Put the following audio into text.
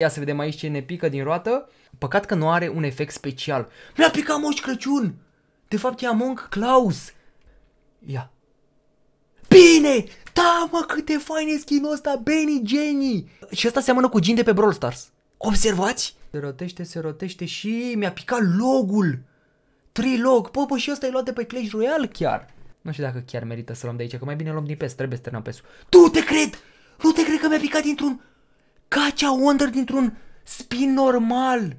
Ia să vedem aici ce ne pică din roată. Păcat că nu are un efect special. Mi-a picat Moș Crăciun! De fapt e Among Klaus! Ia. Bine! Da, mă, cât faine skin-ul ăsta, Benny Jenny! Și asta seamănă cu Jin de pe Brawl Stars. Observați? Se rotește, se rotește și mi-a picat logul! Trilog! Bă, bă, și ăsta e luat de pe Clash Royale chiar! Nu știu dacă chiar merită să luăm de aici, că mai bine luăm din PES, trebuie să terminăm pesul. Tu te cred! Nu te cred că mi-a picat dintr-un ca cea Wonder dintr-un spin normal.